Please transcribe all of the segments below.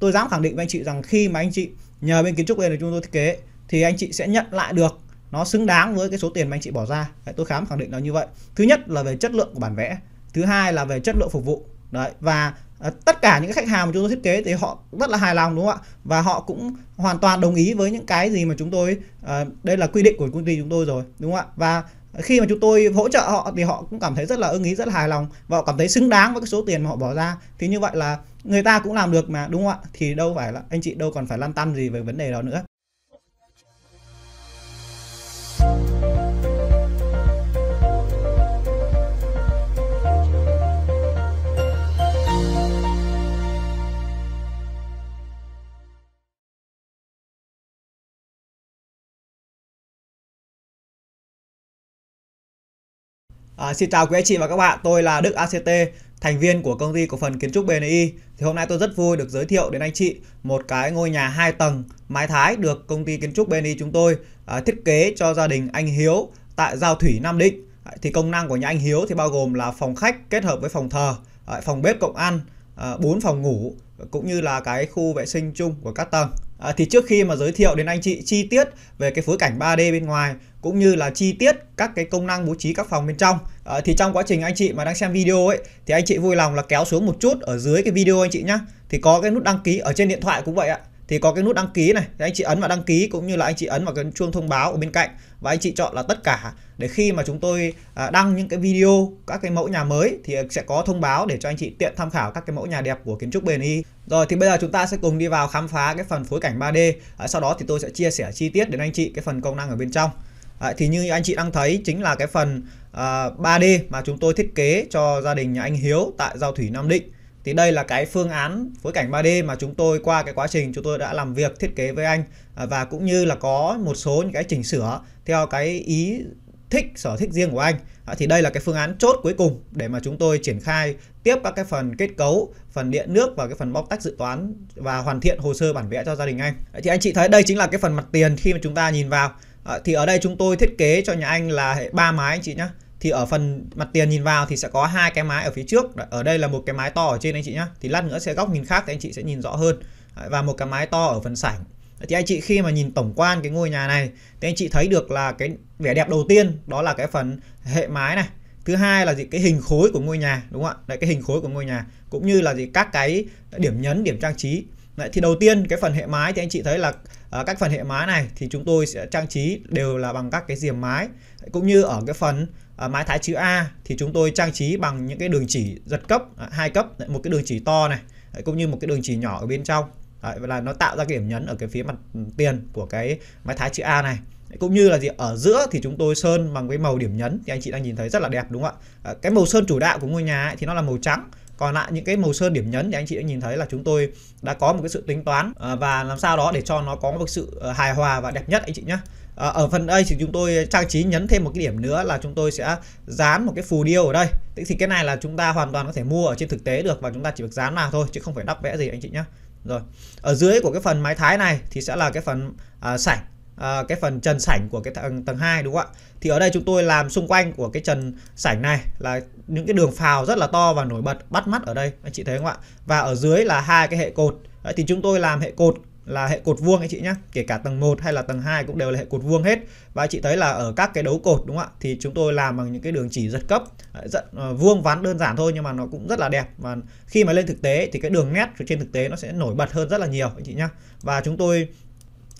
tôi dám khẳng định với anh chị rằng khi mà anh chị nhờ bên kiến trúc viên để chúng tôi thiết kế thì anh chị sẽ nhận lại được nó xứng đáng với cái số tiền mà anh chị bỏ ra đấy, tôi khám khẳng định nó như vậy thứ nhất là về chất lượng của bản vẽ thứ hai là về chất lượng phục vụ đấy và à, tất cả những khách hàng mà chúng tôi thiết kế thì họ rất là hài lòng đúng không ạ và họ cũng hoàn toàn đồng ý với những cái gì mà chúng tôi à, đây là quy định của công ty chúng tôi rồi đúng không ạ và khi mà chúng tôi hỗ trợ họ thì họ cũng cảm thấy rất là ưng ý rất là hài lòng và họ cảm thấy xứng đáng với cái số tiền mà họ bỏ ra thì như vậy là người ta cũng làm được mà đúng không ạ thì đâu phải là anh chị đâu còn phải lăn tăn gì về vấn đề đó nữa À, xin chào quý anh chị và các bạn, tôi là Đức ACT thành viên của công ty cổ phần kiến trúc BNI thì hôm nay tôi rất vui được giới thiệu đến anh chị một cái ngôi nhà 2 tầng mái thái được công ty kiến trúc BNI chúng tôi à, thiết kế cho gia đình anh Hiếu tại Giao Thủy Nam Định. À, thì công năng của nhà anh Hiếu thì bao gồm là phòng khách kết hợp với phòng thờ, à, phòng bếp cộng ăn, à, 4 phòng ngủ cũng như là cái khu vệ sinh chung của các tầng. À, thì trước khi mà giới thiệu đến anh chị chi tiết về cái phối cảnh 3D bên ngoài cũng như là chi tiết các cái công năng bố trí các phòng bên trong à, thì trong quá trình anh chị mà đang xem video ấy thì anh chị vui lòng là kéo xuống một chút ở dưới cái video anh chị nhá thì có cái nút đăng ký ở trên điện thoại cũng vậy ạ thì có cái nút đăng ký này thì anh chị ấn vào đăng ký cũng như là anh chị ấn vào cái chuông thông báo ở bên cạnh và anh chị chọn là tất cả để khi mà chúng tôi à, đăng những cái video các cái mẫu nhà mới thì sẽ có thông báo để cho anh chị tiện tham khảo các cái mẫu nhà đẹp của kiến trúc bền y rồi thì bây giờ chúng ta sẽ cùng đi vào khám phá cái phần phối cảnh 3D à, sau đó thì tôi sẽ chia sẻ chi tiết đến anh chị cái phần công năng ở bên trong à, thì như anh chị đang thấy chính là cái phần 3D mà chúng tôi thiết kế cho gia đình nhà anh Hiếu tại Giao Thủy Nam Định thì đây là cái phương án phối cảnh 3D mà chúng tôi qua cái quá trình chúng tôi đã làm việc thiết kế với anh à, và cũng như là có một số những cái chỉnh sửa theo cái ý thích sở thích riêng của anh à, thì đây là cái phương án chốt cuối cùng để mà chúng tôi triển khai tiếp các cái phần kết cấu phần điện nước và cái phần bóc tách dự toán và hoàn thiện hồ sơ bản vẽ cho gia đình anh à, thì anh chị thấy đây chính là cái phần mặt tiền khi mà chúng ta nhìn vào à, thì ở đây chúng tôi thiết kế cho nhà anh là ba mái anh chị nhé thì ở phần mặt tiền nhìn vào thì sẽ có hai cái mái ở phía trước ở đây là một cái mái to ở trên anh chị nhé thì lát nữa sẽ góc nhìn khác thì anh chị sẽ nhìn rõ hơn và một cái mái to ở phần sảnh thì anh chị khi mà nhìn tổng quan cái ngôi nhà này thì anh chị thấy được là cái vẻ đẹp đầu tiên đó là cái phần hệ mái này thứ hai là gì cái hình khối của ngôi nhà đúng không ạ đấy cái hình khối của ngôi nhà cũng như là gì các cái điểm nhấn điểm trang trí đấy, thì đầu tiên cái phần hệ mái thì anh chị thấy là à, các phần hệ mái này thì chúng tôi sẽ trang trí đều là bằng các cái diềm mái cũng như ở cái phần Ờ, mái thái chữ A thì chúng tôi trang trí bằng những cái đường chỉ giật cấp à, hai cấp một cái đường chỉ to này cũng như một cái đường chỉ nhỏ ở bên trong đấy, là nó tạo ra cái điểm nhấn ở cái phía mặt tiền của cái mái thái chữ A này cũng như là gì ở giữa thì chúng tôi sơn bằng cái màu điểm nhấn thì anh chị đang nhìn thấy rất là đẹp đúng không ạ ờ, cái màu sơn chủ đạo của ngôi nhà ấy, thì nó là màu trắng còn lại những cái màu sơn điểm nhấn thì anh chị đã nhìn thấy là chúng tôi đã có một cái sự tính toán ờ, và làm sao đó để cho nó có một sự hài hòa và đẹp nhất anh chị nhé à, ở phần đây thì chúng tôi trang trí nhấn thêm một cái điểm nữa là chúng tôi sẽ dán một cái phù điêu ở đây thế thì cái này là chúng ta hoàn toàn có thể mua ở trên thực tế được và chúng ta chỉ được dán vào thôi chứ không phải đắp vẽ gì anh chị nhé rồi ở dưới của cái phần mái thái này thì sẽ là cái phần à, sảnh à, cái phần trần sảnh của cái tầng tầng hai đúng không ạ? Thì ở đây chúng tôi làm xung quanh của cái trần sảnh này là những cái đường phào rất là to và nổi bật bắt mắt ở đây anh chị thấy không ạ? Và ở dưới là hai cái hệ cột. Đấy, thì chúng tôi làm hệ cột là hệ cột vuông anh chị nhé kể cả tầng 1 hay là tầng 2 cũng đều là hệ cột vuông hết và chị thấy là ở các cái đấu cột đúng không ạ thì chúng tôi làm bằng những cái đường chỉ giật cấp rất uh, ờ, vuông vắn đơn giản thôi nhưng mà nó cũng rất là đẹp và khi mà lên thực tế thì cái đường nét trên thực tế nó sẽ nổi bật hơn rất là nhiều anh chị nhé và chúng tôi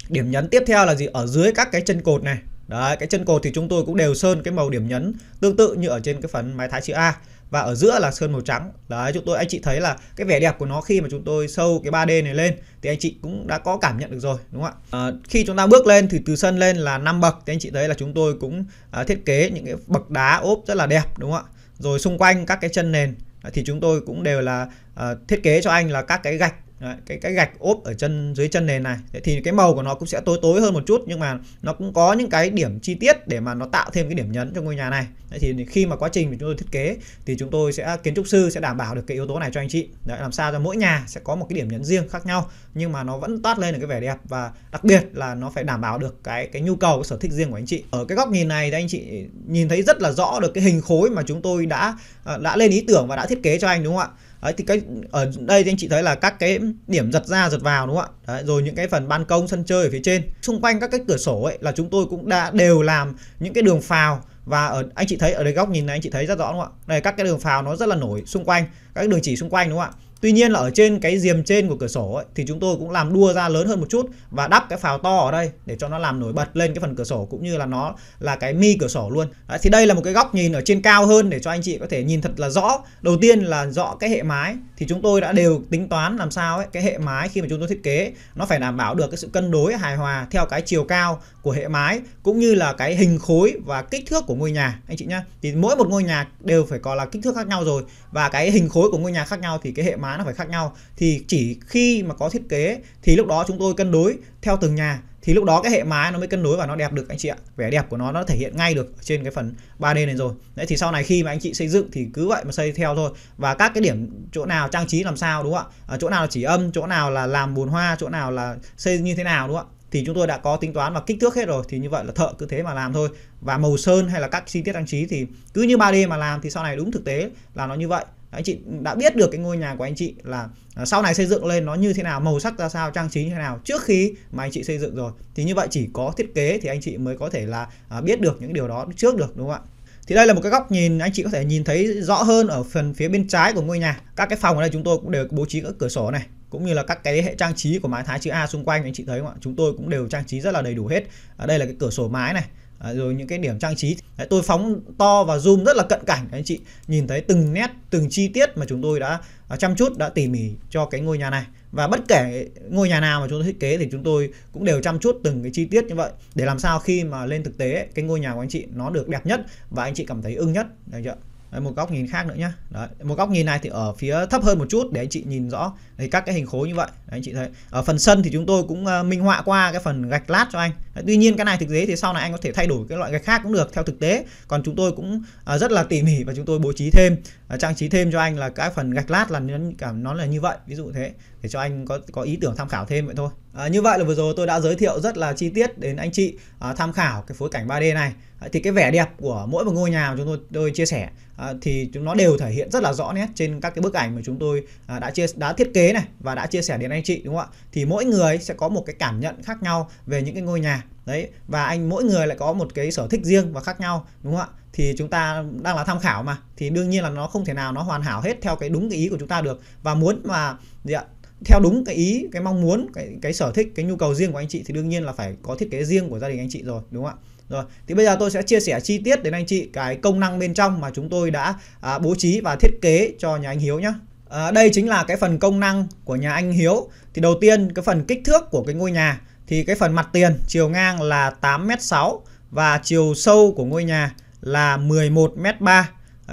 điểm nhấn tiếp theo là gì ở dưới các cái chân cột này Đấy, cái chân cột thì chúng tôi cũng đều sơn cái màu điểm nhấn tương tự như ở trên cái phần máy thái chữ A và ở giữa là sơn màu trắng đấy chúng tôi anh chị thấy là cái vẻ đẹp của nó khi mà chúng tôi sâu cái 3D này lên thì anh chị cũng đã có cảm nhận được rồi đúng không ạ à, khi chúng ta bước lên thì từ sân lên là 5 bậc thì anh chị thấy là chúng tôi cũng à, thiết kế những cái bậc đá ốp rất là đẹp đúng không ạ rồi xung quanh các cái chân nền thì chúng tôi cũng đều là uh, thiết kế cho anh là các cái gạch Đấy, cái cái gạch ốp ở chân dưới chân nền này thì cái màu của nó cũng sẽ tối tối hơn một chút nhưng mà nó cũng có những cái điểm chi tiết để mà nó tạo thêm cái điểm nhấn cho ngôi nhà này Đấy, thì khi mà quá trình mà chúng tôi thiết kế thì chúng tôi sẽ kiến trúc sư sẽ đảm bảo được cái yếu tố này cho anh chị Đấy, làm sao cho mỗi nhà sẽ có một cái điểm nhấn riêng khác nhau nhưng mà nó vẫn toát lên được cái vẻ đẹp và đặc biệt là nó phải đảm bảo được cái cái nhu cầu cái sở thích riêng của anh chị ở cái góc nhìn này thì anh chị nhìn thấy rất là rõ được cái hình khối mà chúng tôi đã à, đã lên ý tưởng và đã thiết kế cho anh đúng không ạ Đấy, thì cái ở đây thì anh chị thấy là các cái điểm giật ra giật vào đúng không ạ Đấy, rồi những cái phần ban công sân chơi ở phía trên xung quanh các cái cửa sổ ấy là chúng tôi cũng đã đều làm những cái đường phào và ở anh chị thấy ở đây góc nhìn này anh chị thấy rất rõ đúng không ạ đây các cái đường phào nó rất là nổi xung quanh các cái đường chỉ xung quanh đúng không ạ Tuy nhiên là ở trên cái diềm trên của cửa sổ ấy, thì chúng tôi cũng làm đua ra lớn hơn một chút và đắp cái phào to ở đây để cho nó làm nổi bật lên cái phần cửa sổ cũng như là nó là cái mi cửa sổ luôn. Đấy, thì đây là một cái góc nhìn ở trên cao hơn để cho anh chị có thể nhìn thật là rõ. Đầu tiên là rõ cái hệ mái thì chúng tôi đã đều tính toán làm sao ấy, cái hệ mái khi mà chúng tôi thiết kế nó phải đảm bảo được cái sự cân đối hài hòa theo cái chiều cao của hệ mái cũng như là cái hình khối và kích thước của ngôi nhà anh chị nhá. Thì mỗi một ngôi nhà đều phải có là kích thước khác nhau rồi và cái hình khối của ngôi nhà khác nhau thì cái hệ mái má nó phải khác nhau thì chỉ khi mà có thiết kế thì lúc đó chúng tôi cân đối theo từng nhà thì lúc đó cái hệ mái nó mới cân đối và nó đẹp được anh chị ạ vẻ đẹp của nó nó thể hiện ngay được trên cái phần 3D này rồi đấy thì sau này khi mà anh chị xây dựng thì cứ vậy mà xây theo thôi và các cái điểm chỗ nào trang trí làm sao đúng không ạ à, chỗ nào là chỉ âm chỗ nào là làm bồn hoa chỗ nào là xây như thế nào đúng không ạ thì chúng tôi đã có tính toán và kích thước hết rồi thì như vậy là thợ cứ thế mà làm thôi và màu sơn hay là các chi tiết trang trí thì cứ như 3D mà làm thì sau này đúng thực tế là nó như vậy anh chị đã biết được cái ngôi nhà của anh chị là à, sau này xây dựng lên nó như thế nào màu sắc ra sao trang trí như thế nào trước khi mà anh chị xây dựng rồi thì như vậy chỉ có thiết kế thì anh chị mới có thể là à, biết được những điều đó trước được đúng không ạ thì đây là một cái góc nhìn anh chị có thể nhìn thấy rõ hơn ở phần phía bên trái của ngôi nhà các cái phòng ở đây chúng tôi cũng đều bố trí các cửa sổ này cũng như là các cái hệ trang trí của mái thái chữ A xung quanh anh chị thấy không ạ chúng tôi cũng đều trang trí rất là đầy đủ hết ở đây là cái cửa sổ mái này rồi những cái điểm trang trí tôi phóng to và zoom rất là cận cảnh anh chị nhìn thấy từng nét từng chi tiết mà chúng tôi đã à, chăm chút đã tỉ mỉ cho cái ngôi nhà này và bất kể ngôi nhà nào mà chúng tôi thiết kế thì chúng tôi cũng đều chăm chút từng cái chi tiết như vậy để làm sao khi mà lên thực tế cái ngôi nhà của anh chị nó được đẹp nhất và anh chị cảm thấy ưng nhất được chưa Đấy, một góc nhìn khác nữa nhá Đấy, một góc nhìn này thì ở phía thấp hơn một chút để anh chị nhìn rõ thì các cái hình khối như vậy Đấy, anh chị thấy ở phần sân thì chúng tôi cũng uh, minh họa qua cái phần gạch lát cho anh Đấy, tuy nhiên cái này thực tế thì sau này anh có thể thay đổi cái loại gạch khác cũng được theo thực tế còn chúng tôi cũng uh, rất là tỉ mỉ và chúng tôi bố trí thêm uh, trang trí thêm cho anh là các phần gạch lát là cảm nó là như vậy ví dụ thế để cho anh có có ý tưởng tham khảo thêm vậy thôi à, như vậy là vừa rồi tôi đã giới thiệu rất là chi tiết đến anh chị uh, tham khảo cái phối cảnh 3D này thì cái vẻ đẹp của mỗi một ngôi nhà mà chúng tôi tôi chia sẻ à, thì chúng nó đều thể hiện rất là rõ nét trên các cái bức ảnh mà chúng tôi à, đã chia đã thiết kế này và đã chia sẻ đến anh chị đúng không ạ thì mỗi người sẽ có một cái cảm nhận khác nhau về những cái ngôi nhà đấy và anh mỗi người lại có một cái sở thích riêng và khác nhau đúng không ạ thì chúng ta đang là tham khảo mà thì đương nhiên là nó không thể nào nó hoàn hảo hết theo cái đúng cái ý của chúng ta được và muốn mà gì ạ theo đúng cái ý cái mong muốn cái cái sở thích cái nhu cầu riêng của anh chị thì đương nhiên là phải có thiết kế riêng của gia đình anh chị rồi đúng không ạ rồi, thì bây giờ tôi sẽ chia sẻ chi tiết đến anh chị cái công năng bên trong mà chúng tôi đã à, bố trí và thiết kế cho nhà anh Hiếu nhé. À, đây chính là cái phần công năng của nhà anh Hiếu. Thì đầu tiên cái phần kích thước của cái ngôi nhà thì cái phần mặt tiền chiều ngang là 8m6 và chiều sâu của ngôi nhà là 11m3. À,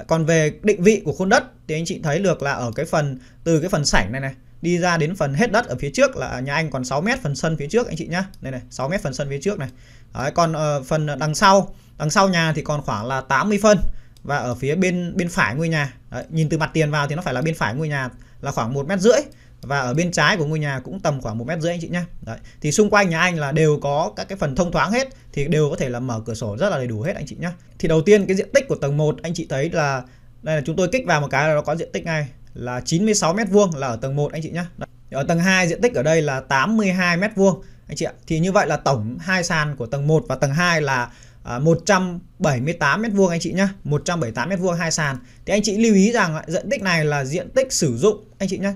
còn về định vị của khuôn đất thì anh chị thấy được là ở cái phần từ cái phần sảnh này này đi ra đến phần hết đất ở phía trước là nhà anh còn 6 mét phần sân phía trước anh chị nhá. Đây này, 6 mét phần sân phía trước này. Đấy, còn ở ờ, phần đằng sau đằng sau nhà thì còn khoảng là 80 phân và ở phía bên bên phải ngôi nhà đấy, nhìn từ mặt tiền vào thì nó phải là bên phải ngôi nhà là khoảng một mét rưỡi và ở bên trái của ngôi nhà cũng tầm khoảng một mét rưỡi anh chị nhé đấy thì xung quanh nhà anh là đều có các cái phần thông thoáng hết thì đều có thể là mở cửa sổ rất là đầy đủ hết anh chị nhé thì đầu tiên cái diện tích của tầng 1 anh chị thấy là đây là chúng tôi kích vào một cái là nó có diện tích ngay là 96 mét vuông là ở tầng 1 anh chị nhé ở tầng 2 diện tích ở đây là 82 mét vuông anh chị ạ. Thì như vậy là tổng hai sàn của tầng 1 và tầng 2 là 178 à, m2 anh chị nhá, 178 m2 hai sàn. Thì anh chị lưu ý rằng diện tích này là diện tích sử dụng anh chị nhá.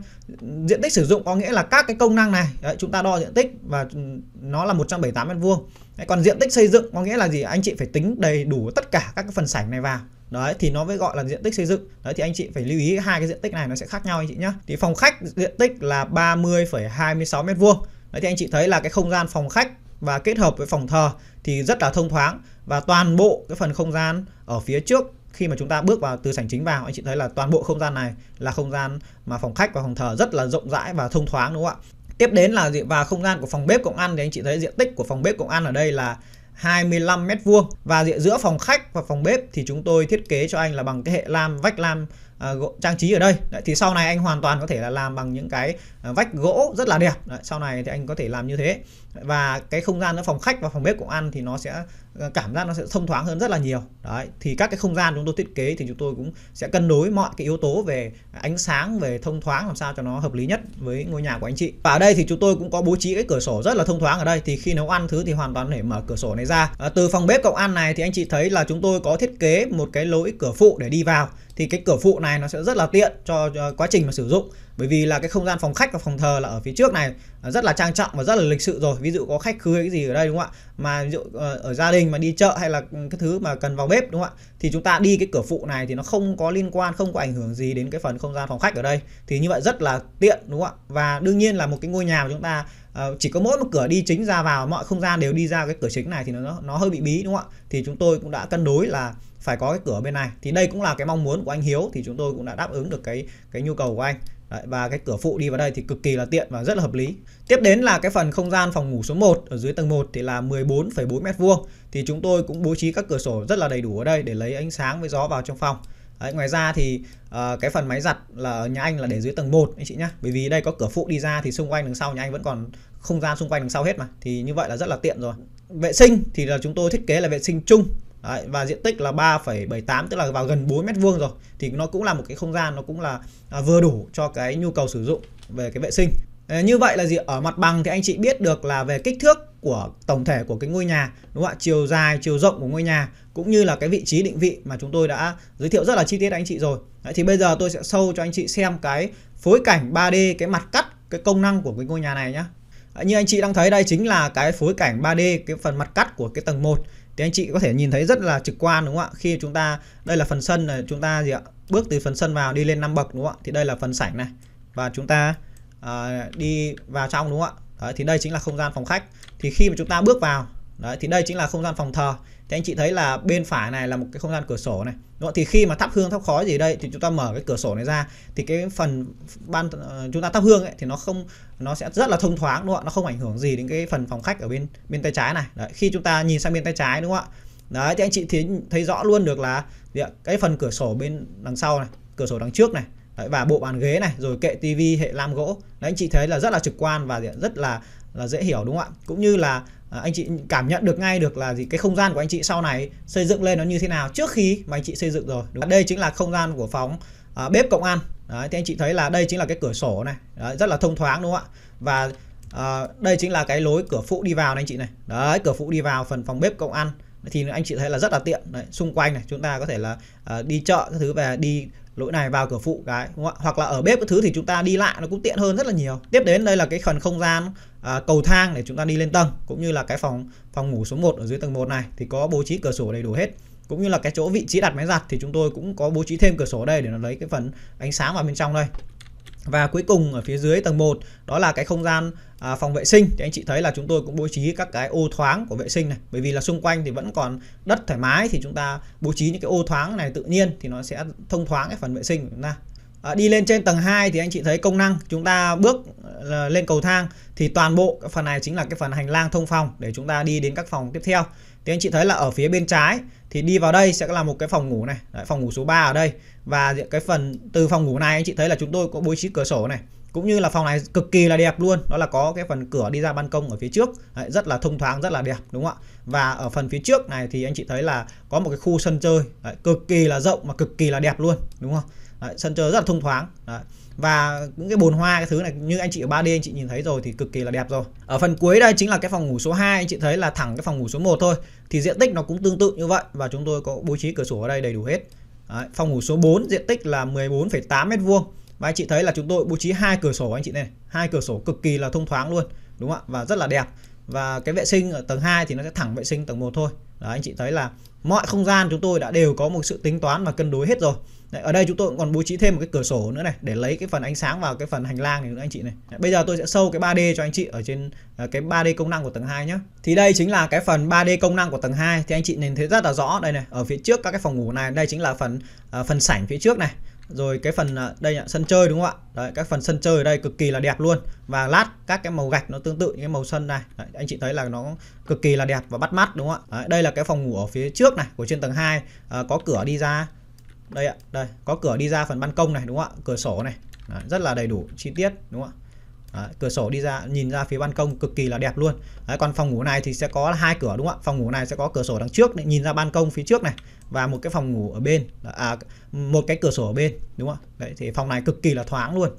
Diện tích sử dụng có nghĩa là các cái công năng này, đấy, chúng ta đo diện tích và ừ, nó là 178 m2. Đấy, còn diện tích xây dựng có nghĩa là gì? Anh chị phải tính đầy đủ tất cả các cái phần sảnh này vào. Đấy thì nó mới gọi là diện tích xây dựng. Đấy thì anh chị phải lưu ý hai cái diện tích này nó sẽ khác nhau anh chị nhá. Thì phòng khách diện tích là 30,26 m2. Đấy, thì anh chị thấy là cái không gian phòng khách và kết hợp với phòng thờ thì rất là thông thoáng và toàn bộ cái phần không gian ở phía trước khi mà chúng ta bước vào từ sảnh chính vào anh chị thấy là toàn bộ không gian này là không gian mà phòng khách và phòng thờ rất là rộng rãi và thông thoáng đúng không ạ tiếp đến là diện và không gian của phòng bếp cộng ăn thì anh chị thấy diện tích của phòng bếp cộng ăn ở đây là 25 mét vuông và diện giữa phòng khách và phòng bếp thì chúng tôi thiết kế cho anh là bằng cái hệ lam vách lam À, trang trí ở đây đấy, thì sau này anh hoàn toàn có thể là làm bằng những cái à, vách gỗ rất là đẹp đấy, sau này thì anh có thể làm như thế và cái không gian ở phòng khách và phòng bếp của ăn thì nó sẽ ờ, cảm giác nó sẽ thông thoáng hơn rất là nhiều đấy thì các cái không gian chúng tôi thiết kế thì chúng tôi cũng sẽ cân đối mọi cái yếu tố về ánh sáng về thông thoáng làm sao cho nó hợp lý nhất với ngôi nhà của anh chị và ở đây thì chúng tôi cũng có bố trí cái cửa sổ rất là thông thoáng ở đây thì khi nấu ăn thứ thì hoàn toàn để mở cửa sổ này ra à, từ phòng bếp cộng ăn này thì anh chị thấy là chúng tôi có thiết kế một cái lối cửa phụ để đi vào thì cái cửa phụ này nó sẽ rất là tiện cho quá trình mà sử dụng bởi vì là cái không gian phòng khách và phòng thờ là ở phía trước này à, rất là trang trọng và rất là lịch sự rồi ví dụ có khách khứa cái gì ở đây đúng không ạ mà ví dụ ờ, ở gia đình mà đi chợ hay là cái thứ mà cần vào bếp đúng không ạ thì chúng ta đi cái cửa phụ này thì nó không có liên quan không có ảnh hưởng gì đến cái phần không gian phòng khách ở đây thì như vậy rất là tiện đúng không ạ và đương nhiên là một cái ngôi nhà mà chúng ta ờ, chỉ có mỗi một cửa đi chính ra vào mọi không gian đều đi ra cái cửa chính này thì nó nó hơi bị bí đúng không ạ thì chúng tôi cũng đã cân đối là phải có cái cửa bên này thì đây cũng là cái mong muốn của anh Hiếu thì chúng tôi cũng đã đáp ứng được cái cái nhu cầu của anh Đấy, và cái cửa phụ đi vào đây thì cực kỳ là tiện và rất là hợp lý. Tiếp đến là cái phần không gian phòng ngủ số 1 ở dưới tầng 1 thì là 14,4 m2 thì chúng tôi cũng bố trí các cửa sổ rất là đầy đủ ở đây để lấy ánh sáng với gió vào trong phòng. Đấy, ngoài ra thì uh, cái phần máy giặt là ở nhà anh là để dưới tầng 1 anh chị nhá. Bởi vì đây có cửa phụ đi ra thì xung quanh đằng sau nhà anh vẫn còn không gian xung quanh đằng sau hết mà. Thì như vậy là rất là tiện rồi. Vệ sinh thì là chúng tôi thiết kế là vệ sinh chung Đấy, và diện tích là 3,78 tức là vào gần 4 mét vuông rồi thì nó cũng là một cái không gian nó cũng là à, vừa đủ cho cái nhu cầu sử dụng về cái vệ sinh ờ, như vậy là gì ở mặt bằng thì anh chị biết được là về kích thước của tổng thể của cái ngôi nhà đúng không ạ chiều dài chiều rộng của ngôi nhà cũng như là cái vị trí định vị mà chúng tôi đã giới thiệu rất là chi tiết anh chị rồi Đấy, thì bây giờ tôi sẽ sâu cho anh chị xem cái phối cảnh 3D cái mặt cắt cái công năng của cái ngôi nhà này nhá như anh chị đang thấy đây chính là cái phối cảnh 3D cái phần mặt cắt của cái tầng 1 thì anh chị có thể nhìn thấy rất là trực quan đúng không ạ khi chúng ta đây là phần sân là chúng ta gì ạ bước từ phần sân vào đi lên 5 bậc đúng không ạ thì đây là phần sảnh này và chúng ta uh, đi vào trong đúng không ạ đấy, thì đây chính là không gian phòng khách thì khi mà chúng ta bước vào đấy, thì đây chính là không gian phòng thờ thì anh chị thấy là bên phải này là một cái không gian cửa sổ này đúng không? thì khi mà thắp hương thắp khói gì đây thì chúng ta mở cái cửa sổ này ra thì cái phần ban ờ, chúng ta thắp hương ấy, thì nó không nó sẽ rất là thông thoáng đúng không ạ nó không ảnh hưởng gì đến cái phần phòng khách ở bên bên tay trái này đấy, khi chúng ta nhìn sang bên tay trái đúng không ạ đấy thì anh chị thấy, thấy rõ luôn được là cái phần cửa sổ bên đằng sau này cửa sổ đằng trước này đấy, và bộ bàn ghế này rồi kệ tivi hệ lam gỗ đấy anh chị thấy là rất là trực quan và rất là là dễ hiểu đúng không ạ cũng như là à, anh chị cảm nhận được ngay được là gì cái không gian của anh chị sau này xây dựng lên nó như thế nào trước khi mà anh chị xây dựng rồi đúng. đây chính là không gian của phóng à, bếp cộng ăn đấy, thì anh chị thấy là đây chính là cái cửa sổ này đấy, rất là thông thoáng đúng không ạ và à, đây chính là cái lối cửa phụ đi vào này anh chị này đấy cửa phụ đi vào phần phòng bếp cộng ăn thì anh chị thấy là rất là tiện đấy, xung quanh này chúng ta có thể là uh, đi chợ các thứ về đi lỗi này vào cửa phụ cái đúng không hoặc là ở bếp cái thứ thì chúng ta đi lại nó cũng tiện hơn rất là nhiều tiếp đến đây là cái phần không gian à, cầu thang để chúng ta đi lên tầng cũng như là cái phòng phòng ngủ số 1 ở dưới tầng 1 này thì có bố trí cửa sổ đầy đủ hết cũng như là cái chỗ vị trí đặt máy giặt thì chúng tôi cũng có bố trí thêm cửa sổ đây để nó lấy cái phần ánh sáng vào bên trong đây và cuối cùng ở phía dưới tầng 1 đó là cái không gian à, phòng vệ sinh thì anh chị thấy là chúng tôi cũng bố trí các cái ô thoáng của vệ sinh này bởi vì là xung quanh thì vẫn còn đất thoải mái thì chúng ta bố trí những cái ô thoáng này tự nhiên thì nó sẽ thông thoáng cái phần vệ sinh của chúng ta À, đi lên trên tầng 2 thì anh chị thấy công năng chúng ta bước à, lên cầu thang thì toàn bộ phần này chính là cái phần hành lang thông phòng để chúng ta đi đến các phòng tiếp theo thì anh chị thấy là ở phía bên trái thì đi vào đây sẽ là một cái phòng ngủ này Đấy, phòng ngủ số 3 ở đây và cái phần từ phòng ngủ này anh chị thấy là chúng tôi có bố trí cửa sổ này cũng như là phòng này cực kỳ là đẹp luôn đó là có cái phần cửa đi ra ban công ở phía trước Đấy, rất là thông thoáng rất là đẹp đúng không ạ và ở phần phía trước này thì anh chị thấy là có một cái khu sân chơi Đấy, cực kỳ là rộng mà cực kỳ là đẹp luôn đúng không Đấy, sân chơi rất là thông thoáng Đấy và những cái bồn hoa cái thứ này như anh chị ở 3D anh chị nhìn thấy rồi thì cực kỳ là đẹp rồi ở phần cuối đây chính là cái phòng ngủ số 2 anh chị thấy là thẳng cái phòng ngủ số 1 thôi thì diện tích nó cũng tương tự như vậy và chúng tôi có bố trí cửa sổ ở đây đầy đủ hết Đấy, phòng ngủ số 4 diện tích là 14,8 m2 và anh chị thấy là chúng tôi bố trí hai cửa sổ anh chị này hai cửa sổ cực kỳ là thông thoáng luôn đúng không ạ và rất là đẹp và cái vệ sinh ở tầng 2 thì nó sẽ thẳng vệ sinh tầng 1 thôi Đấy, anh chị thấy là mọi không gian chúng tôi đã đều có một sự tính toán và cân đối hết rồi Đấy, ở đây chúng tôi còn bố trí thêm một cái cửa sổ nữa này để lấy cái phần ánh sáng vào cái phần hành lang này nữa anh chị này. Đấy, bây giờ tôi sẽ sâu cái 3D cho anh chị ở trên ờ, cái 3D công năng của tầng 2 nhé. Thì đây chính là cái phần 3D công năng của tầng 2 thì anh chị nhìn thấy rất là rõ đây này, ở phía trước các cái phòng ngủ này, đây chính là phần uh, phần sảnh phía trước này rồi cái phần ờ, đây là sân chơi đúng không ạ đấy các phần sân chơi ở đây cực kỳ là đẹp luôn và lát các cái màu gạch nó tương tự như cái màu sân này đấy, anh chị thấy là nó cực kỳ là đẹp và bắt mắt đúng không ạ đấy, đây là cái phòng ngủ ở phía trước này của trên tầng 2 à, có cửa đi ra đây ạ đây có cửa đi ra phần ban công này đúng không ạ cửa sổ này Đấy, rất là đầy đủ chi tiết đúng không ạ Đấy, cửa sổ đi ra nhìn ra phía ban công cực kỳ là đẹp luôn Đấy, còn phòng ngủ này thì sẽ có hai cửa đúng không ạ phòng ngủ này sẽ có cửa sổ đằng trước này, nhìn ra ban công phía trước này và một cái phòng ngủ ở bên à, một cái cửa sổ ở bên đúng không ạ đấy thì phòng này cực kỳ là thoáng luôn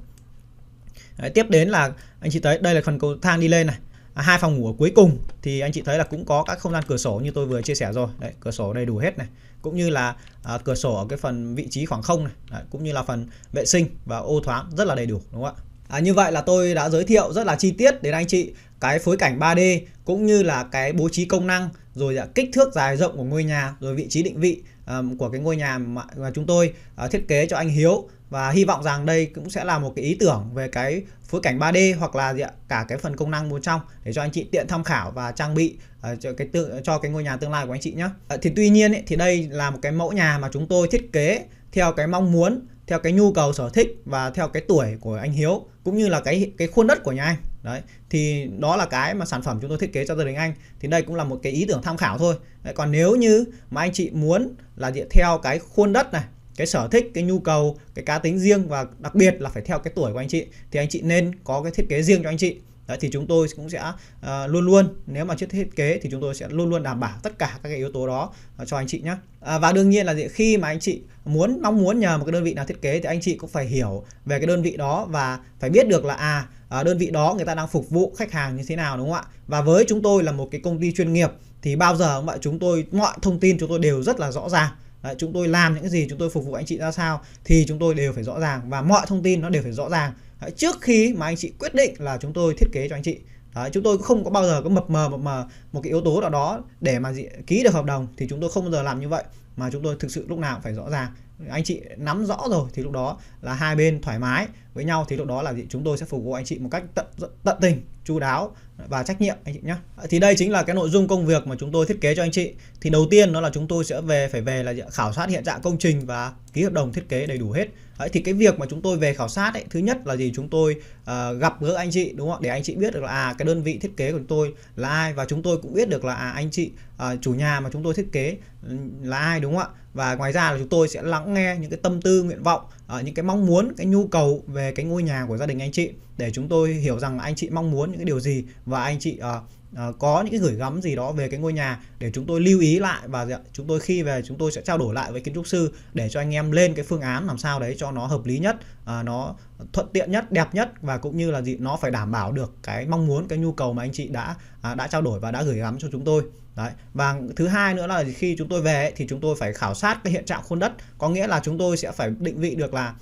Đấy, tiếp đến là anh chị thấy đây là phần cầu thang đi lên này À, hai phòng ngủ cuối cùng thì anh chị thấy là cũng có các không gian cửa sổ như tôi vừa chia sẻ rồi đấy cửa sổ đầy đủ hết này cũng như là à, cửa sổ ở cái phần vị trí khoảng không này đấy, cũng như là phần vệ sinh và ô thoáng rất là đầy đủ đúng không ạ À, như vậy là tôi đã giới thiệu rất là chi tiết đến anh chị cái phối cảnh 3D cũng như là cái bố trí công năng rồi kích thước dài rộng của ngôi nhà rồi vị trí định vị um, của cái ngôi nhà mà, mà chúng tôi uh, thiết kế cho anh Hiếu và hy vọng rằng đây cũng sẽ là một cái ý tưởng về cái phối cảnh 3D hoặc là gì ạ? cả cái phần công năng bên trong để cho anh chị tiện tham khảo và trang bị uh, cho cái tự, cho cái ngôi nhà tương lai của anh chị nhé. Uh, ờ, thì tuy nhiên ấy, thì đây là một cái mẫu nhà mà chúng tôi thiết kế theo cái mong muốn, theo cái nhu cầu sở thích và theo cái tuổi của anh Hiếu cũng như là cái cái khuôn đất của nhà anh đấy thì đó là cái mà sản phẩm chúng tôi thiết kế cho gia đình anh thì đây cũng là một cái ý tưởng tham khảo thôi đấy, còn nếu như mà anh chị muốn là dựa theo cái khuôn đất này cái sở thích cái nhu cầu cái cá tính riêng và đặc biệt là phải theo cái tuổi của anh chị thì anh chị nên có cái thiết kế riêng cho anh chị Đấy, thì chúng tôi cũng sẽ uh, luôn luôn nếu mà trước thiết kế thì chúng tôi sẽ luôn luôn đảm bảo tất cả các cái yếu tố đó ờ, cho anh chị nhé à, ờ, và đương nhiên là gì? khi mà anh chị muốn mong muốn nhờ một cái đơn vị nào thiết kế thì anh chị cũng phải hiểu về cái đơn vị đó và phải biết được là à à, đơn vị đó người ta đang phục vụ khách hàng như thế nào đúng không ạ và với chúng tôi là một cái công ty chuyên nghiệp thì bao giờ cũng vậy chúng tôi mọi thông tin chúng tôi đều rất là rõ ràng Đấy, chúng tôi làm những cái gì chúng tôi phục vụ anh chị ra sao thì chúng tôi đều phải rõ ràng và mọi thông tin nó đều phải rõ ràng Đấy, trước khi mà anh chị quyết định là chúng tôi thiết kế cho anh chị Đấy, chúng tôi không có bao giờ có mập mờ mập mờ một cái yếu tố nào đó để mà gì, ký được hợp đồng thì chúng tôi không bao giờ làm như vậy mà chúng tôi thực sự lúc nào cũng phải rõ ràng anh chị nắm rõ rồi thì lúc đó là hai bên thoải mái với nhau thì lúc đó là gì chúng tôi sẽ phục vụ anh chị một cách tận tận tình chu đáo và trách nhiệm anh chị nhé thì đây chính là cái nội dung công việc mà chúng tôi thiết kế cho anh chị thì đầu tiên đó là chúng tôi sẽ về phải về là khảo sát hiện trạng công trình và ký hợp đồng thiết kế đầy đủ hết Đấy, thì cái việc mà chúng tôi về khảo sát ấy, thứ nhất là gì chúng tôi uh, gặp gỡ anh chị đúng không để anh chị biết được là à cái đơn vị thiết kế của tôi là ai và chúng tôi cũng biết được là à anh chị uh, chủ nhà mà chúng tôi thiết kế ừ, là ai đúng không ạ và ngoài ra là chúng tôi sẽ lắng nghe những cái tâm tư nguyện vọng Ờ, những cái mong muốn cái nhu cầu về cái ngôi nhà của gia đình anh chị để chúng tôi hiểu rằng anh chị mong muốn những cái điều gì và anh chị à, à, có những cái gửi gắm gì đó về cái ngôi nhà để chúng tôi lưu ý lại và dạ, chúng tôi khi về chúng tôi sẽ trao đổi lại với kiến trúc sư để cho anh em lên cái phương án làm sao đấy cho nó hợp lý nhất à, nó thuận tiện nhất đẹp nhất và cũng như là gì nó phải đảm bảo được cái mong muốn cái nhu cầu mà anh chị đã à, đã trao đổi và đã gửi gắm cho chúng tôi Đấy. Và thứ hai nữa là khi chúng tôi về thì chúng tôi phải khảo sát cái hiện trạng khuôn đất có nghĩa là chúng tôi sẽ phải định vị được là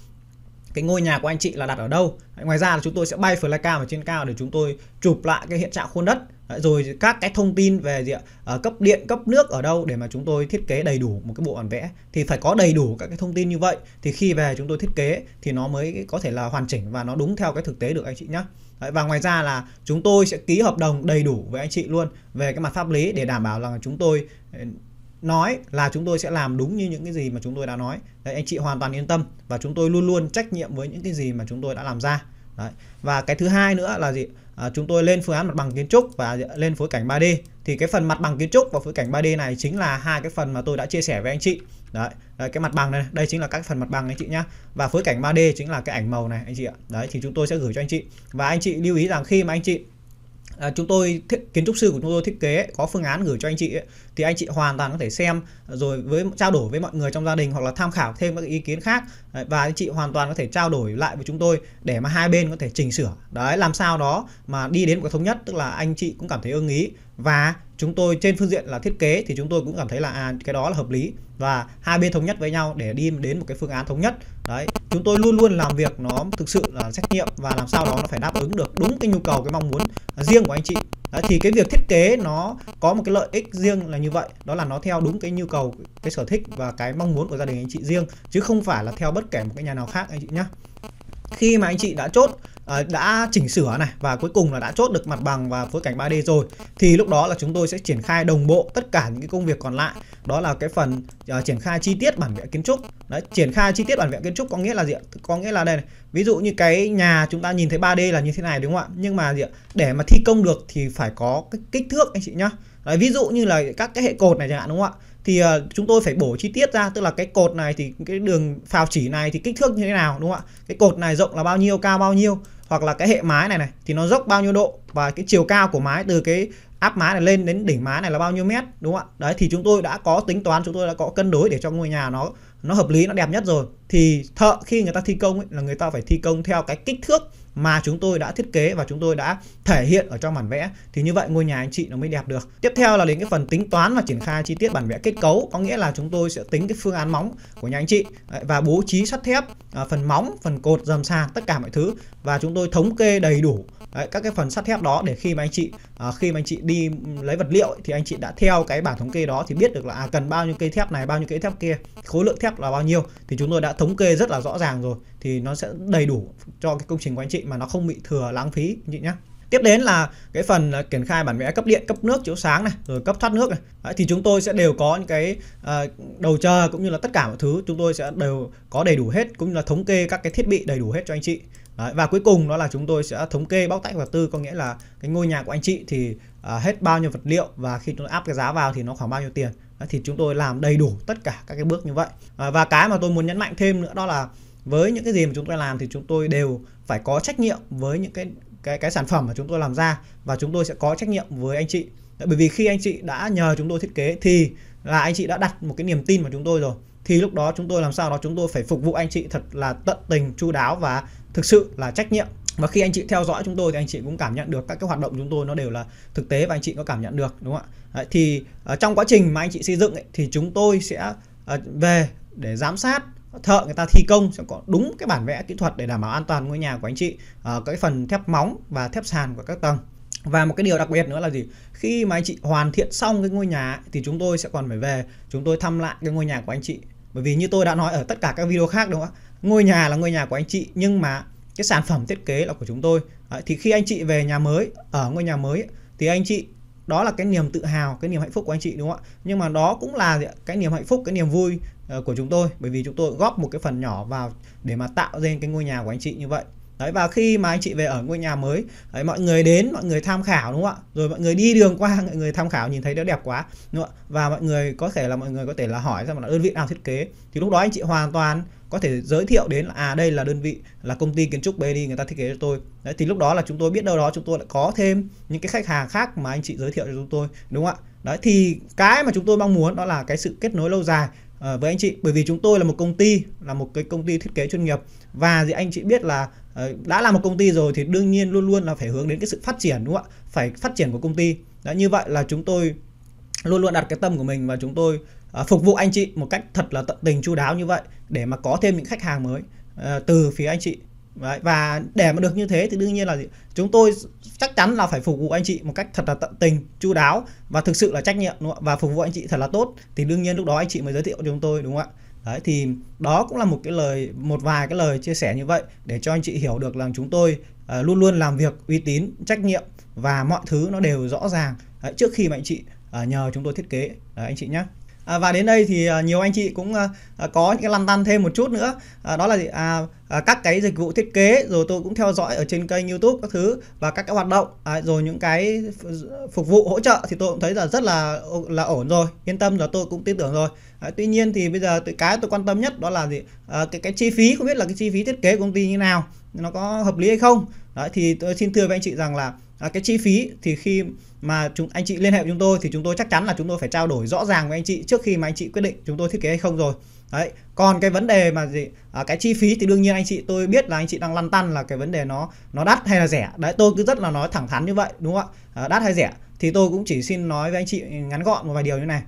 cái ngôi nhà của anh chị là đặt ở đâu ngoài ra là chúng tôi sẽ bay flycam ở trên cao để chúng tôi chụp lại cái hiện trạng khuôn đất Đấy, rồi các cái thông tin về gì ạ à, cấp điện cấp nước ở đâu để mà chúng tôi thiết kế đầy đủ một cái bộ bản vẽ thì phải có đầy đủ các cái thông tin như vậy thì khi về chúng tôi thiết kế thì nó mới có thể là hoàn chỉnh và nó đúng theo cái thực tế được anh chị nhé Đấy, và ngoài ra là chúng tôi sẽ ký hợp đồng đầy đủ với anh chị luôn về cái mặt pháp lý để đảm bảo rằng chúng tôi ừ, nói là chúng tôi sẽ làm đúng như những cái gì mà chúng tôi đã nói. Đấy, anh chị hoàn toàn yên tâm và chúng tôi luôn luôn trách nhiệm với những cái gì mà chúng tôi đã làm ra. Đấy. và cái thứ hai nữa là gì à, chúng tôi lên phương án mặt bằng kiến trúc và lên phối cảnh 3D thì cái phần mặt bằng kiến trúc và phối cảnh 3D này chính là hai cái phần mà tôi đã chia sẻ với anh chị đấy, đấy cái mặt bằng này đây chính là các phần mặt bằng anh chị nhá và phối cảnh 3D chính là cái ảnh màu này anh chị ạ đấy thì chúng tôi sẽ gửi cho anh chị và anh chị lưu ý rằng khi mà anh chị à, chúng tôi thiết, kiến trúc sư của chúng tôi thiết kế có phương án gửi cho anh chị ấy, thì anh chị hoàn toàn có thể xem rồi với trao đổi với mọi người trong gia đình hoặc là tham khảo thêm các ý kiến khác và anh chị hoàn toàn có thể trao đổi lại với chúng tôi để mà hai bên có thể chỉnh sửa đấy làm sao đó mà đi đến một cái thống nhất tức là anh chị cũng cảm thấy ưng ý và chúng tôi trên phương diện là thiết kế thì chúng tôi cũng cảm thấy là à, cái đó là hợp lý và hai bên thống nhất với nhau để đi đến một cái phương án thống nhất đấy chúng tôi luôn luôn làm việc nó thực sự là trách nhiệm và làm sao đó nó phải đáp ứng được đúng cái nhu cầu cái mong muốn riêng của anh chị Đấy, thì cái việc thiết kế nó có một cái lợi ích riêng là như vậy đó là nó theo đúng cái nhu cầu cái sở thích và cái mong muốn của gia đình anh chị riêng chứ không phải là theo bất kể một cái nhà nào khác anh chị nhé khi mà anh chị đã chốt Ờ, đã chỉnh sửa này và cuối cùng là đã chốt được mặt bằng và phối cảnh 3D rồi thì lúc đó là chúng tôi sẽ triển khai đồng bộ tất cả những cái công việc còn lại đó là cái phần uh, triển khai chi tiết bản vẽ kiến trúc đấy triển khai chi tiết bản vẽ kiến trúc có nghĩa là gì ạ có nghĩa là đây này. ví dụ như cái nhà chúng ta nhìn thấy 3D là như thế này đúng không ạ nhưng mà gì ạ để mà thi công được thì phải có cái kích thước anh chị nhá đấy, ví dụ như là các cái hệ cột này chẳng hạn đúng không ạ thì ờ, chúng tôi phải bổ chi tiết ra tức là cái cột này thì cái đường phào chỉ này thì kích thước như thế nào đúng không ạ cái cột này rộng là bao nhiêu cao bao nhiêu hoặc là cái hệ mái này này thì nó dốc bao nhiêu độ và cái chiều cao của mái từ cái áp mái này lên đến đỉnh mái này là bao nhiêu mét đúng không ạ đấy thì chúng tôi đã có tính toán chúng tôi đã có cân đối để cho ngôi nhà nó nó hợp lý nó đẹp nhất rồi thì thợ khi người ta thi công ấy, là người ta phải thi công theo cái kích thước mà chúng tôi đã thiết kế và chúng tôi đã thể hiện ở trong bản vẽ thì như vậy ngôi nhà anh chị nó mới đẹp được tiếp theo là đến cái phần tính toán và triển khai chi tiết bản vẽ kết cấu có nghĩa là chúng tôi sẽ tính cái phương án móng của nhà anh chị và bố trí sắt thép à, phần móng phần cột dầm sàn tất cả mọi thứ và chúng tôi thống kê đầy đủ Đấy, các cái phần sắt thép đó để khi mà anh chị à, khi mà anh chị đi lấy vật liệu thì anh chị đã theo cái bản thống kê đó thì biết được là à, cần bao nhiêu cây thép này bao nhiêu cây thép kia khối lượng thép là bao nhiêu thì chúng tôi đã thống kê rất là rõ ràng rồi thì nó sẽ đầy đủ cho cái công trình của anh chị mà nó không bị thừa lãng phí anh chị nhé Tiếp đến là cái phần triển khai bản vẽ cấp điện, cấp nước, chiếu sáng này, rồi cấp thoát nước này. Đấy, thì chúng tôi sẽ đều có những cái uh, đầu chờ cũng như là tất cả mọi thứ chúng tôi sẽ đều có đầy đủ hết cũng như là thống kê các cái thiết bị đầy đủ hết cho anh chị. Đấy, và cuối cùng đó là chúng tôi sẽ thống kê bóc tách vật tư có nghĩa là cái ngôi nhà của anh chị thì à, hết bao nhiêu vật liệu và khi chúng tôi áp cái giá vào thì nó khoảng bao nhiêu tiền Đấy, thì chúng tôi làm đầy đủ tất cả các cái bước như vậy à, và cái mà tôi muốn nhấn mạnh thêm nữa đó là với những cái gì mà chúng tôi làm thì chúng tôi đều phải có trách nhiệm với những cái cái cái sản phẩm mà chúng tôi làm ra và chúng tôi sẽ có trách nhiệm với anh chị Đấy, bởi vì khi anh chị đã nhờ chúng tôi thiết kế thì là anh chị đã đặt một cái niềm tin vào chúng tôi rồi thì lúc đó chúng tôi làm sao đó chúng tôi phải phục vụ anh chị thật là tận tình chu đáo và thực sự là trách nhiệm và khi anh chị theo dõi chúng tôi thì anh chị cũng cảm nhận được các cái hoạt động chúng tôi nó đều là thực tế và anh chị có cảm nhận được đúng không ạ thì ờ, trong quá trình mà anh chị xây dựng ấy, thì chúng tôi sẽ ờ, về để giám sát thợ người ta thi công sẽ có đúng cái bản vẽ kỹ thuật để đảm bảo an toàn ngôi nhà của anh chị ở ờ, cái phần thép móng và thép sàn của các tầng và một cái điều đặc biệt nữa là gì khi mà anh chị hoàn thiện xong cái ngôi nhà thì chúng tôi sẽ còn phải về chúng tôi thăm lại cái ngôi nhà của anh chị bởi vì như tôi đã nói ở tất cả các video khác đúng không ạ ngôi nhà là ngôi nhà của anh chị nhưng mà cái sản phẩm thiết kế là của chúng tôi thì khi anh chị về nhà mới ở ngôi nhà mới thì anh chị đó là cái niềm tự hào cái niềm hạnh phúc của anh chị đúng không ạ nhưng mà đó cũng là cái niềm hạnh phúc cái niềm vui ờ, của chúng tôi bởi vì chúng tôi góp một cái phần nhỏ vào để mà tạo nên cái ngôi nhà của anh chị như vậy đấy và khi mà anh chị về ở ngôi nhà mới đấy, mọi người đến mọi người tham khảo đúng không ạ rồi mọi người đi đường qua mọi người tham khảo nhìn thấy nó đẹp quá đúng không ạ và mọi người có thể là mọi người có thể là hỏi xem là đơn vị nào thiết kế thì lúc đó anh chị hoàn toàn có thể giới thiệu đến là à đây là đơn vị là công ty kiến trúc BD người ta thiết kế cho tôi đấy thì lúc đó là chúng tôi biết đâu đó chúng tôi lại có thêm những cái khách hàng khác mà anh chị giới thiệu cho chúng tôi đúng không ạ đấy thì cái mà chúng tôi mong muốn đó là cái sự kết nối lâu dài à, với anh chị bởi vì chúng tôi là một công ty là một cái công ty thiết kế chuyên nghiệp và thì anh chị biết là à, đã là một công ty rồi thì đương nhiên luôn luôn là phải hướng đến cái sự phát triển đúng không ạ phải phát triển của công ty đã như vậy là chúng tôi luôn luôn đặt cái tâm của mình và chúng tôi à, phục vụ anh chị một cách thật là tận tình chu đáo như vậy để mà có thêm những khách hàng mới à, từ phía anh chị Đấy, và để mà được như thế thì đương nhiên là gì? chúng tôi chắc chắn là phải phục vụ anh chị một cách thật là tận tình, chu đáo và thực sự là trách nhiệm đúng không? và phục vụ anh chị thật là tốt thì đương nhiên lúc đó anh chị mới giới thiệu cho chúng tôi đúng không ạ? Đấy thì đó cũng là một cái lời một vài cái lời chia sẻ như vậy để cho anh chị hiểu được rằng chúng tôi uh, luôn luôn làm việc uy tín, trách nhiệm và mọi thứ nó đều rõ ràng đấy, trước khi mà anh chị uh, nhờ chúng tôi thiết kế đấy, anh chị nhé. À, và đến đây thì à, nhiều anh chị cũng à, có những cái lăn tăn thêm một chút nữa đó là gì à, các cái dịch vụ thiết kế rồi tôi cũng theo dõi ở trên kênh YouTube các thứ và các cái hoạt động rồi những cái phục vụ hỗ trợ thì tôi cũng thấy là rất là là ổn rồi yên tâm rồi tôi cũng tin tưởng rồi tuy nhiên thì bây giờ cái tôi quan tâm nhất đó là gì à, cái cái chi phí không biết là cái chi phí thiết kế của công ty như nào nó có hợp lý hay không Đấy, thì tôi xin thưa với anh chị rằng là à, cái chi phí thì khi mà chúng anh chị liên hệ với chúng tôi thì chúng tôi chắc chắn là chúng tôi phải trao đổi rõ ràng với anh chị trước khi mà anh chị quyết định chúng tôi thiết kế hay không rồi đấy còn cái vấn đề mà gì à, cái chi phí thì đương nhiên anh chị tôi biết là anh chị đang lăn tăn là cái vấn đề nó nó đắt hay là rẻ đấy tôi cứ rất là nói thẳng thắn như vậy đúng không ạ à, đắt hay rẻ thì tôi cũng chỉ xin nói với anh chị ngắn gọn một vài điều như này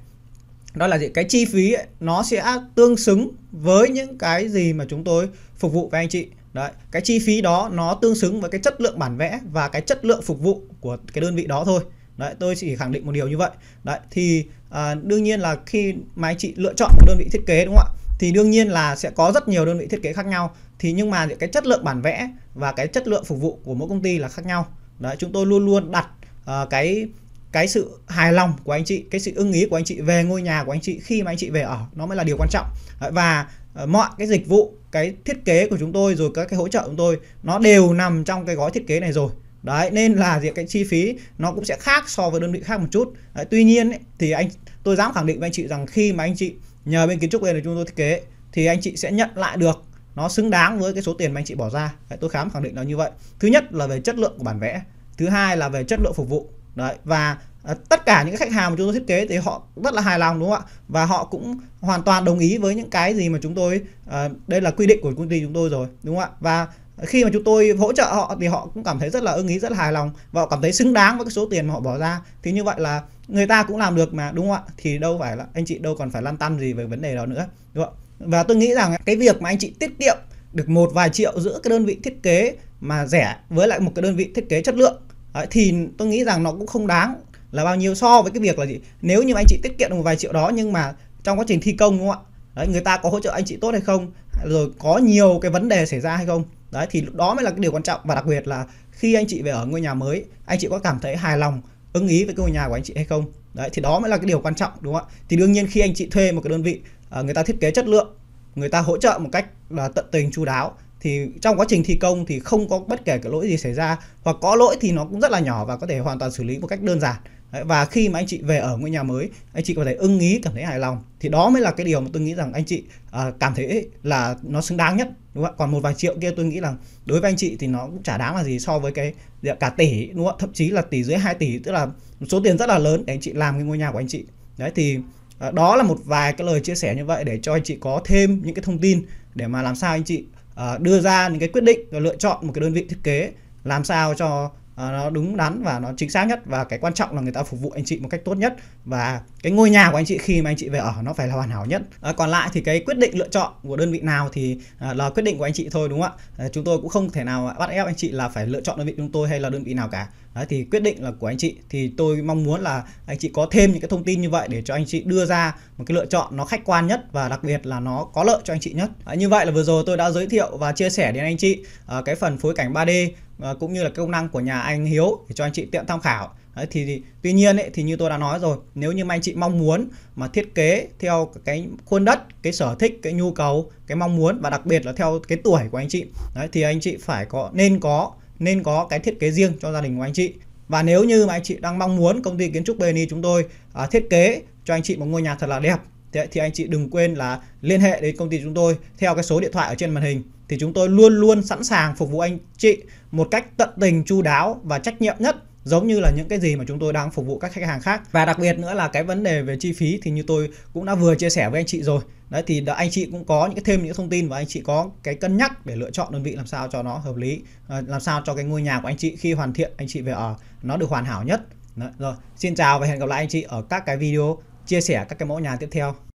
đó là gì cái chi phí ấy, nó sẽ tương xứng với những cái gì mà chúng tôi phục vụ với anh chị Đấy, cái chi phí đó nó tương xứng với cái chất lượng bản vẽ và cái chất lượng phục vụ của cái đơn vị đó thôi. Đấy, tôi chỉ khẳng định một điều như vậy. Đấy, thì à, đương nhiên là khi mà anh chị lựa chọn một đơn vị thiết kế đúng không ạ? Thì đương nhiên là sẽ có rất nhiều đơn vị thiết kế khác nhau. Thì nhưng mà cái chất lượng bản vẽ và cái chất lượng phục vụ của mỗi công ty là khác nhau. Đấy, chúng tôi luôn luôn đặt à, cái cái sự hài lòng của anh chị, cái sự ưng ý của anh chị về ngôi nhà của anh chị khi mà anh chị về ở nó mới là điều quan trọng. Đấy, và Ờ, mọi cái dịch vụ cái thiết kế của chúng tôi rồi các cái hỗ trợ của chúng tôi nó đều nằm trong cái gói thiết kế này rồi đấy nên là gì cái chi phí nó cũng sẽ khác so với đơn vị khác một chút đấy, tuy nhiên ấy, thì anh tôi dám khẳng định với anh chị rằng khi mà anh chị nhờ bên kiến trúc bên là chúng tôi thiết kế thì anh chị sẽ nhận lại được nó xứng đáng với cái số tiền mà anh chị bỏ ra đấy, tôi khám khẳng định nó như vậy thứ nhất là về chất lượng của bản vẽ thứ hai là về chất lượng phục vụ đấy và À, tất cả những khách hàng mà chúng tôi thiết kế thì họ rất là hài lòng đúng không ạ và họ cũng hoàn toàn đồng ý với những cái gì mà chúng tôi à, đây là quy định của công ty chúng tôi rồi đúng không ạ và khi mà chúng tôi hỗ trợ họ thì họ cũng cảm thấy rất là ưng ý rất là hài lòng và họ cảm thấy xứng đáng với cái số tiền mà họ bỏ ra thì như vậy là người ta cũng làm được mà đúng không ạ thì đâu phải là anh chị đâu còn phải lăn tăn gì về vấn đề đó nữa đúng không ạ và tôi nghĩ rằng cái việc mà anh chị tiết kiệm được một vài triệu giữa cái đơn vị thiết kế mà rẻ với lại một cái đơn vị thiết kế chất lượng thì tôi nghĩ rằng nó cũng không đáng là bao nhiêu so với cái việc là gì nếu như anh chị tiết kiệm được một vài triệu đó nhưng mà trong quá trình thi công đúng không ạ đấy, người ta có hỗ trợ anh chị tốt hay không rồi có nhiều cái vấn đề xảy ra hay không đấy thì đó mới là cái điều quan trọng và đặc biệt là khi anh chị về ở ngôi nhà mới anh chị có cảm thấy hài lòng ưng ý với cái ngôi nhà của anh chị hay không đấy thì đó mới là cái điều quan trọng đúng không ạ thì đương nhiên khi anh chị thuê một cái đơn vị ờ, người ta thiết kế chất lượng người ta hỗ trợ một cách là tận tình chu đáo thì trong quá trình thi công thì không có bất kể cái lỗi gì xảy ra hoặc có lỗi thì nó cũng rất là nhỏ và có thể hoàn toàn xử lý một cách đơn giản và khi mà anh chị về ở ngôi nhà mới anh chị có thể ưng ý cảm thấy hài lòng thì đó mới là cái điều mà tôi nghĩ rằng anh chị à, cảm thấy là nó xứng đáng nhất đúng không ạ còn một vài triệu kia tôi nghĩ là đối với anh chị thì nó cũng chả đáng là gì so với cái dạ, cả tỷ đúng không thậm chí là tỷ dưới 2 tỷ tức là số tiền rất là lớn để anh chị làm cái ngôi nhà của anh chị đấy thì à, đó là một vài cái lời chia sẻ như vậy để cho anh chị có thêm những cái thông tin để mà làm sao anh chị à, đưa ra những cái quyết định và lựa chọn một cái đơn vị thiết kế làm sao cho Ờ, nó đúng đắn và nó chính xác nhất và cái quan trọng là người ta phục vụ anh chị một cách tốt nhất và cái ngôi nhà của anh chị khi mà anh chị về ở nó phải là hoàn hảo nhất à, còn lại thì cái quyết định lựa chọn của đơn vị nào thì à, là quyết định của anh chị thôi đúng không ạ à, chúng tôi cũng không thể nào bắt ép anh chị là phải lựa chọn đơn vị chúng tôi hay là đơn vị nào cả Đấy, thì quyết định là của anh chị thì tôi mong muốn là anh chị có thêm những cái thông tin như vậy để cho anh chị đưa ra một cái lựa chọn nó khách quan nhất và đặc biệt là nó có lợi cho anh chị nhất à, như vậy là vừa rồi tôi đã giới thiệu và chia sẻ đến anh chị à, cái phần phối cảnh 3D à, cũng như là công năng của nhà anh Hiếu để cho anh chị tiện tham khảo Đấy, thì, thì tuy nhiên ấy, thì như tôi đã nói rồi nếu như mà anh chị mong muốn mà thiết kế theo cái khuôn đất cái sở thích cái nhu cầu cái mong muốn và đặc biệt là theo cái tuổi của anh chị đấy, thì anh chị phải có nên có nên có cái thiết kế riêng cho gia đình của anh chị và nếu như mà anh chị đang mong muốn công ty kiến trúc Beni chúng tôi à, thiết kế cho anh chị một ngôi nhà thật là đẹp thì, thì anh chị đừng quên là liên hệ đến công ty chúng tôi theo cái số điện thoại ở trên màn hình thì chúng tôi luôn luôn sẵn sàng phục vụ anh chị một cách tận tình chu đáo và trách nhiệm nhất giống như là những cái gì mà chúng tôi đang phục vụ các khách hàng khác và đặc biệt nữa là cái vấn đề về chi phí thì như tôi cũng đã vừa chia sẻ với anh chị rồi đấy thì anh chị cũng có những thêm những thông tin và anh chị có cái cân nhắc để lựa chọn đơn vị làm sao cho nó hợp lý ờ, làm sao cho cái ngôi nhà của anh chị khi hoàn thiện anh chị về ở nó được hoàn hảo nhất đấy, rồi xin chào và hẹn gặp lại anh chị ở các cái video chia sẻ các cái mẫu nhà tiếp theo